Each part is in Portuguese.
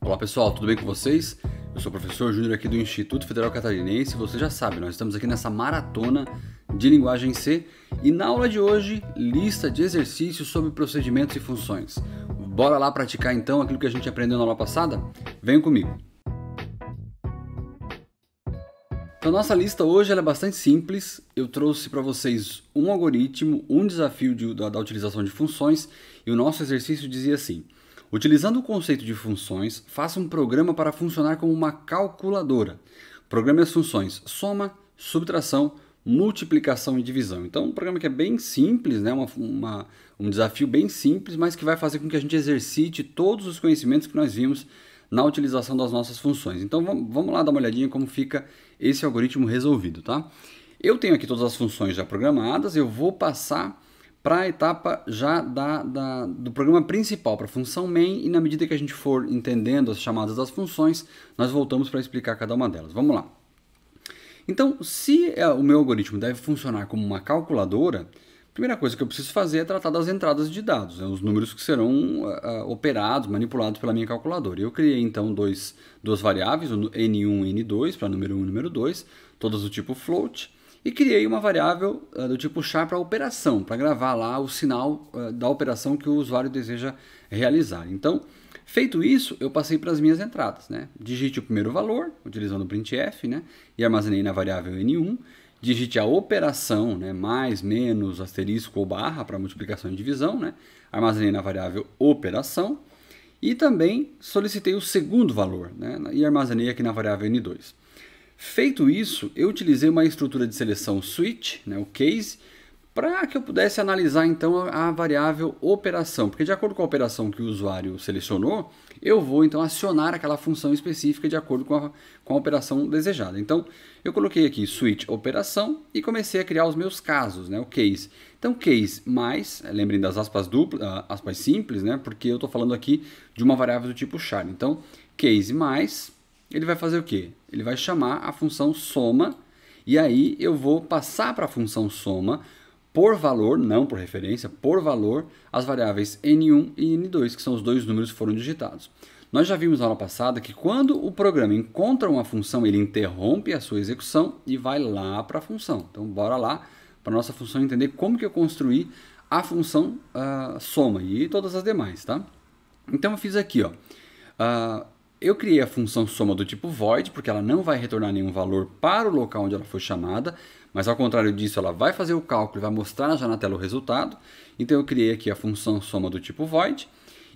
Olá pessoal, tudo bem com vocês? Eu sou o professor Júnior aqui do Instituto Federal Catarinense. Você já sabe, nós estamos aqui nessa maratona de linguagem C e na aula de hoje, lista de exercícios sobre procedimentos e funções. Bora lá praticar então aquilo que a gente aprendeu na aula passada? Venha comigo. Então, nossa lista hoje é bastante simples. Eu trouxe para vocês um algoritmo, um desafio de, da, da utilização de funções e o nosso exercício dizia assim: Utilizando o conceito de funções, faça um programa para funcionar como uma calculadora. Programe as é funções soma, subtração, multiplicação e divisão. Então, um programa que é bem simples, né? Uma, uma, um desafio bem simples, mas que vai fazer com que a gente exercite todos os conhecimentos que nós vimos na utilização das nossas funções. Então, vamos lá dar uma olhadinha como fica esse algoritmo resolvido, tá? Eu tenho aqui todas as funções já programadas, eu vou passar para a etapa já da, da, do programa principal, para a função main, e na medida que a gente for entendendo as chamadas das funções, nós voltamos para explicar cada uma delas. Vamos lá. Então, se é, o meu algoritmo deve funcionar como uma calculadora, a primeira coisa que eu preciso fazer é tratar das entradas de dados, né, os números que serão uh, operados, manipulados pela minha calculadora. Eu criei então dois, duas variáveis, o N1 e N2, para número 1 e número 2, todas do tipo float, e criei uma variável uh, do tipo char para operação, para gravar lá o sinal uh, da operação que o usuário deseja realizar. Então, feito isso, eu passei para as minhas entradas. Né? Digite o primeiro valor, utilizando o printf, né? e armazenei na variável n1. Digite a operação, né? mais, menos, asterisco ou barra para multiplicação e divisão. Né? Armazenei na variável operação. E também solicitei o segundo valor né? e armazenei aqui na variável n2. Feito isso, eu utilizei uma estrutura de seleção switch, né, o case, para que eu pudesse analisar então a variável operação, porque de acordo com a operação que o usuário selecionou, eu vou então acionar aquela função específica de acordo com a, com a operação desejada. Então eu coloquei aqui switch operação e comecei a criar os meus casos, né, o case. Então case mais, lembrem das aspas duplas, ah, aspas simples, né, porque eu estou falando aqui de uma variável do tipo char. Então case mais ele vai fazer o quê? Ele vai chamar a função soma e aí eu vou passar para a função soma por valor, não por referência, por valor, as variáveis n1 e n2, que são os dois números que foram digitados. Nós já vimos na aula passada que quando o programa encontra uma função, ele interrompe a sua execução e vai lá para a função. Então, bora lá para a nossa função entender como que eu construí a função uh, soma e todas as demais, tá? Então, eu fiz aqui, ó. Uh, eu criei a função soma do tipo void, porque ela não vai retornar nenhum valor para o local onde ela foi chamada, mas ao contrário disso, ela vai fazer o cálculo e vai mostrar já na tela o resultado. Então eu criei aqui a função soma do tipo void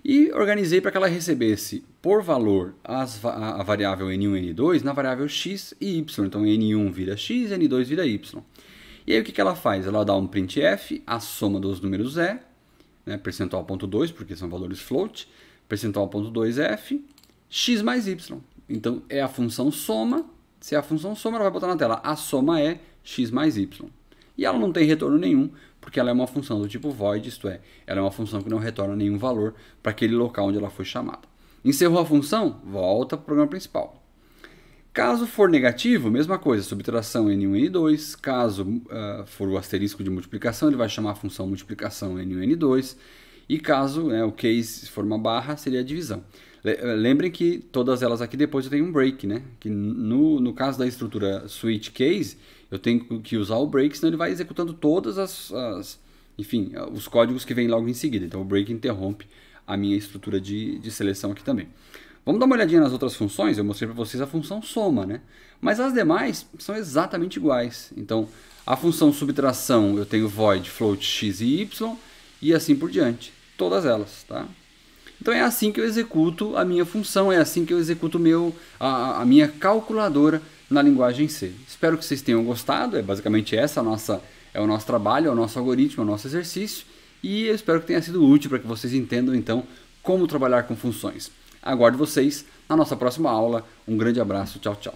e organizei para que ela recebesse por valor as, a, a variável n1 e n2 na variável x e y. Então n1 vira x, n2 vira y. E aí o que, que ela faz? Ela dá um printf, a soma dos números é, né, 2, porque são valores float, percentual 2 f x mais y. Então é a função soma. Se é a função soma, ela vai botar na tela. A soma é x mais y. E ela não tem retorno nenhum, porque ela é uma função do tipo void, isto é, ela é uma função que não retorna nenhum valor para aquele local onde ela foi chamada. Encerrou a função? Volta para o programa principal. Caso for negativo, mesma coisa, subtração n1, n2. Caso uh, for o asterisco de multiplicação, ele vai chamar a função multiplicação n1, n2. E caso né, o case for uma barra, seria a divisão. Lembrem que todas elas aqui depois eu tenho um break, né? Que no, no caso da estrutura switch case, eu tenho que usar o break, senão ele vai executando todas as, as enfim, os códigos que vêm logo em seguida. Então o break interrompe a minha estrutura de, de seleção aqui também. Vamos dar uma olhadinha nas outras funções, eu mostrei para vocês a função soma, né? Mas as demais são exatamente iguais. Então, a função subtração eu tenho void, float, x e y e assim por diante. Todas elas, tá? Então é assim que eu executo a minha função, é assim que eu executo meu, a, a minha calculadora na linguagem C. Espero que vocês tenham gostado, é basicamente essa a nossa, é o nosso trabalho, é o nosso algoritmo, é o nosso exercício, e eu espero que tenha sido útil para que vocês entendam então como trabalhar com funções. Aguardo vocês na nossa próxima aula. Um grande abraço, tchau, tchau.